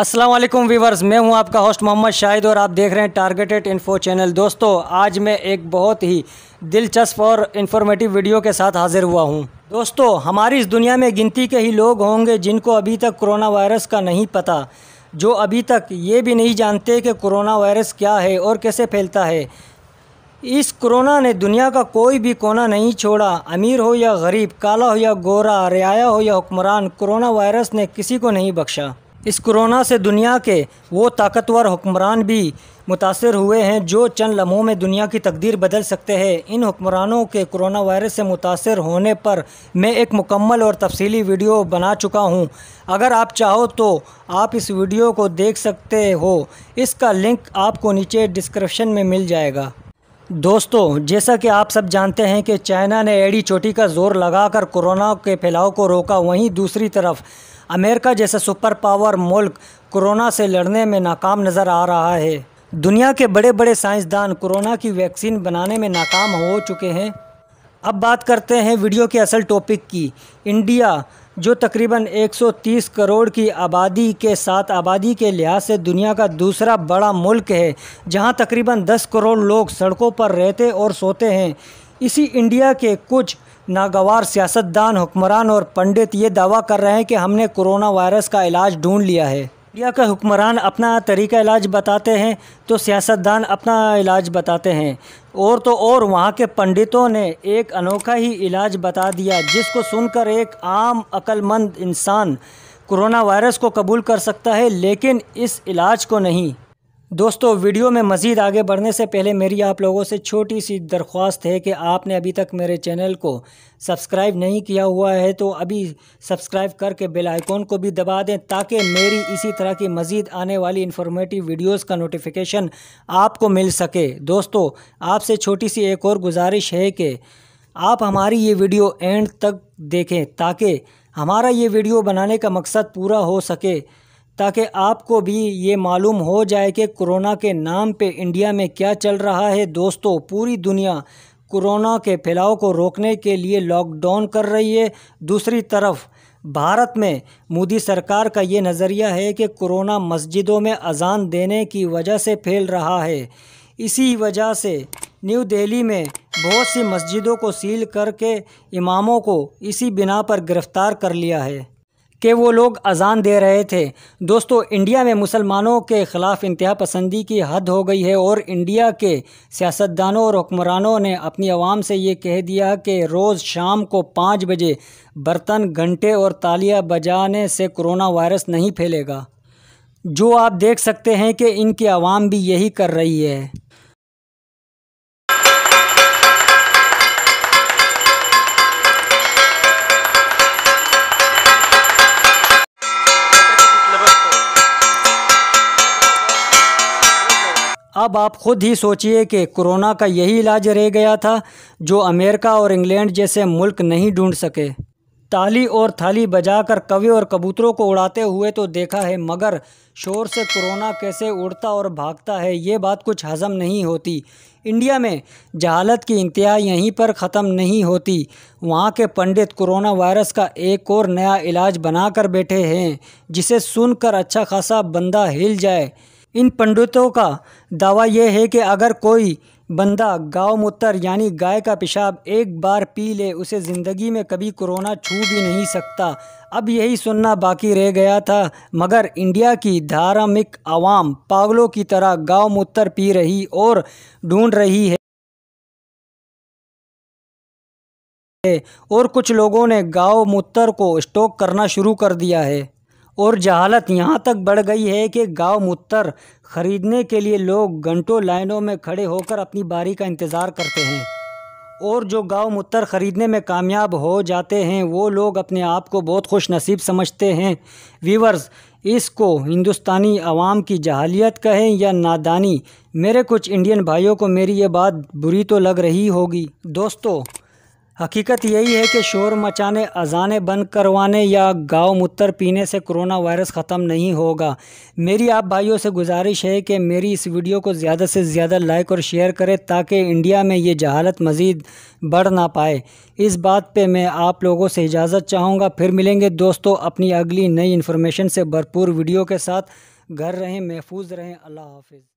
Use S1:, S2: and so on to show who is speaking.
S1: Aslam viewers मैं हूं आपका होस्ट मोहम्मद शाहिद और आप देख रहे हैं टारगेटेड इन्फो चैनल दोस्तों आज मैं एक बहुत ही दिलचस्प और इन्फॉर्मेटिव वीडियो के साथ हाजिर हुआ हूं दोस्तों हमारी इस दुनिया में गिनती के ही लोग होंगे जिनको अभी तक कोरोना वायरस का नहीं पता जो अभी तक ये भी नहीं जानते कि कोरोना वायरस क्या है और कैसे फैलता है इस कोरोना ने दुनिया का कोई भी कोना नहीं छोड़ा अमीर हो या गरीब काला हो या गोरा रियाया हो या हुक्मरान कोरोना वायरस ने किसी को नहीं बख्शा इस कोरोना से दुनिया के वो ताकतवर हुक्मरान भी मुतासर हुए हैं जो चंद लम्हों में दुनिया की तकदीर बदल सकते हैं इन हुक्मरानों के कोरोना वायरस से मुतासर होने पर मैं एक मुकम्मल और तफसीली वीडियो बना चुका हूं। अगर आप चाहो तो आप इस वीडियो को देख सकते हो इसका लिंक आपको नीचे डिस्क्रिप्शन में मिल जाएगा दोस्तों जैसा कि आप सब जानते हैं कि चाइना ने एड़ी चोटी का जोर लगाकर कोरोना के फैलाव को रोका वहीं दूसरी तरफ अमेरिका जैसा सुपर पावर मुल्क कोरोना से लड़ने में नाकाम नज़र आ रहा है दुनिया के बड़े बड़े साइंसदान कोरोना की वैक्सीन बनाने में नाकाम हो चुके हैं अब बात करते हैं वीडियो के असल टॉपिक की इंडिया जो तकरीबन 130 करोड़ की आबादी के साथ आबादी के लिहाज से दुनिया का दूसरा बड़ा मुल्क है जहां तकरीबन 10 करोड़ लोग सड़कों पर रहते और सोते हैं इसी इंडिया के कुछ नागवार सियासतदान हुक्मरान और पंडित ये दावा कर रहे हैं कि हमने कोरोना वायरस का इलाज ढूंढ लिया है इंडिया के हुक्मरान अपना तरीका इलाज बताते हैं तो सियासतदान अपना इलाज बताते हैं और तो और वहाँ के पंडितों ने एक अनोखा ही इलाज बता दिया जिसको सुनकर एक आम अक्लमंद इंसान कोरोना वायरस को कबूल कर सकता है लेकिन इस इलाज को नहीं दोस्तों वीडियो में मज़ीद आगे बढ़ने से पहले मेरी आप लोगों से छोटी सी दरख्वास्त है कि आपने अभी तक मेरे चैनल को सब्सक्राइब नहीं किया हुआ है तो अभी सब्सक्राइब करके बेल आइकॉन को भी दबा दें ताकि मेरी इसी तरह की मज़ीद आने वाली इन्फॉर्मेटिव वीडियोस का नोटिफिकेशन आपको मिल सके दोस्तों आपसे छोटी सी एक और गुजारिश है कि आप हमारी ये वीडियो एंड तक देखें ताकि हमारा ये वीडियो बनाने का मकसद पूरा हो सके ताकि आपको भी ये मालूम हो जाए कि कोरोना के नाम पे इंडिया में क्या चल रहा है दोस्तों पूरी दुनिया कोरोना के फैलाव को रोकने के लिए लॉकडाउन कर रही है दूसरी तरफ भारत में मोदी सरकार का ये नज़रिया है कि कोरोना मस्जिदों में अजान देने की वजह से फैल रहा है इसी वजह से न्यू दिल्ली में बहुत सी मस्जिदों को सील करके इमामों को इसी बिना पर गिरफ़्तार कर लिया है कि वो लोग अजान दे रहे थे दोस्तों इंडिया में मुसलमानों के ख़िलाफ़ इंतहा पसंदी की हद हो गई है और इंडिया के सियासतदानों और हुक्मरानों ने अपनी आवाम से ये कह दिया कि रोज़ शाम को पाँच बजे बर्तन घंटे और तालियां बजाने से कोरोना वायरस नहीं फैलेगा जो आप देख सकते हैं कि इनकी आवाम भी यही कर रही है अब आप खुद ही सोचिए कि कोरोना का यही इलाज रह गया था जो अमेरिका और इंग्लैंड जैसे मुल्क नहीं ढूंढ सके ताली और थाली बजाकर कवे और कबूतरों को उड़ाते हुए तो देखा है मगर शोर से कोरोना कैसे उड़ता और भागता है ये बात कुछ हजम नहीं होती इंडिया में जहालत की इंतहा यहीं पर ख़त्म नहीं होती वहाँ के पंडित कोरोना वायरस का एक और नया इलाज बनाकर बैठे हैं जिसे सुनकर अच्छा खासा बंदा हिल जाए इन पंडितों का दावा यह है कि अगर कोई बंदा गाव मूत्र यानी गाय का पेशाब एक बार पी ले उसे ज़िंदगी में कभी कोरोना छू भी नहीं सकता अब यही सुनना बाकी रह गया था मगर इंडिया की धार्मिक आवाम पागलों की तरह गाव मूत्र पी रही और ढूंढ रही है और कुछ लोगों ने गाव मूत्र को स्टॉक करना शुरू कर दिया है और जहालत यहाँ तक बढ़ गई है कि गाँव मुत्तर ख़रीदने के लिए लोग घंटों लाइनों में खड़े होकर अपनी बारी का इंतज़ार करते हैं और जो गाँव मुत्तर ख़रीदने में कामयाब हो जाते हैं वो लोग अपने आप को बहुत खुश नसीब समझते हैं व्यूवर्स इसको हिंदुस्तानी आवाम की जहालियत कहें या नादानी मेरे कुछ इंडियन भाइयों को मेरी ये बात बुरी तो लग रही होगी दोस्तों हकीकत यही है कि शोर मचाने अजाने बंद करवाने या गाँव मुत्तर पीने से कोरोना वायरस ख़त्म नहीं होगा मेरी आप भाइयों से गुजारिश है कि मेरी इस वीडियो को ज़्यादा से ज़्यादा लाइक और शेयर करें ताकि इंडिया में ये जहालत मज़ीद बढ़ ना पाए इस बात पे मैं आप लोगों से इजाज़त चाहूँगा फिर मिलेंगे दोस्तों अपनी अगली नई इन्फॉर्मेशन से भरपूर वीडियो के साथ घर रहें महफूज रहें अल्लाह हाफिज़